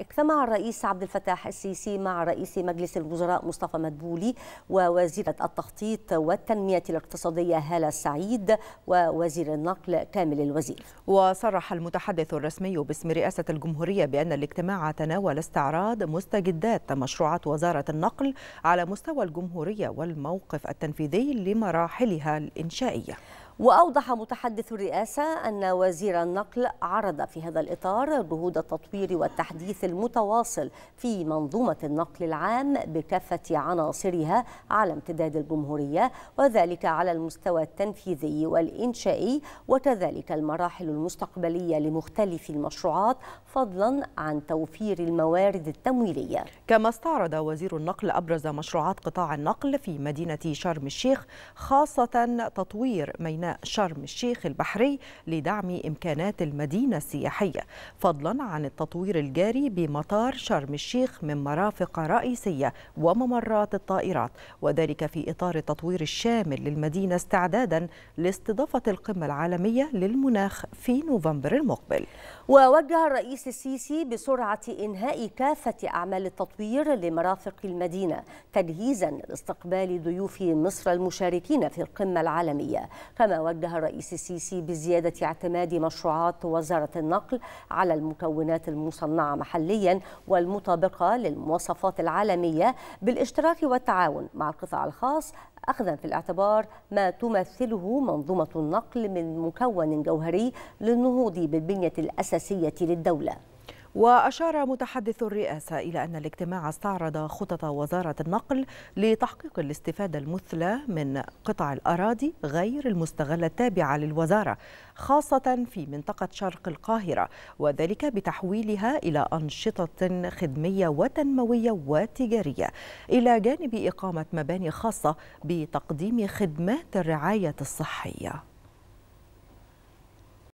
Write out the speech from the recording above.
اجتمع الرئيس عبد الفتاح السيسي مع رئيس مجلس الوزراء مصطفى مدبولي ووزيرة التخطيط والتنمية الاقتصادية هالة السعيد ووزير النقل كامل الوزير وصرح المتحدث الرسمي باسم رئاسة الجمهورية بأن الاجتماع تناول استعراض مستجدات مشروعات وزارة النقل على مستوى الجمهورية والموقف التنفيذي لمراحلها الإنشائية وأوضح متحدث الرئاسة أن وزير النقل عرض في هذا الإطار جهود التطوير والتحديث المتواصل في منظومة النقل العام بكافة عناصرها على امتداد الجمهورية وذلك على المستوى التنفيذي والإنشائي وكذلك المراحل المستقبلية لمختلف المشروعات فضلا عن توفير الموارد التمويلية كما استعرض وزير النقل أبرز مشروعات قطاع النقل في مدينة شرم الشيخ خاصة تطوير ميناء شرم الشيخ البحري لدعم إمكانات المدينة السياحية فضلا عن التطوير الجاري بمطار شرم الشيخ من مرافق رئيسية وممرات الطائرات وذلك في إطار التطوير الشامل للمدينة استعدادا لاستضافة القمة العالمية للمناخ في نوفمبر المقبل ووجه الرئيس السيسي بسرعة إنهاء كافة أعمال التطوير لمرافق المدينة تجهيزا لاستقبال ضيوف مصر المشاركين في القمة العالمية كما وجه الرئيس السيسي بزيادة اعتماد مشروعات وزارة النقل على المكونات المصنعة محليا والمطابقة للمواصفات العالمية بالاشتراك والتعاون مع القطاع الخاص أخذا في الاعتبار ما تمثله منظومة النقل من مكون جوهري للنهوض بالبنية الأساسية للدولة وأشار متحدث الرئاسة إلى أن الاجتماع استعرض خطط وزارة النقل لتحقيق الاستفادة المثلى من قطع الأراضي غير المستغلة التابعة للوزارة خاصة في منطقة شرق القاهرة وذلك بتحويلها إلى أنشطة خدمية وتنموية وتجارية إلى جانب إقامة مباني خاصة بتقديم خدمات الرعاية الصحية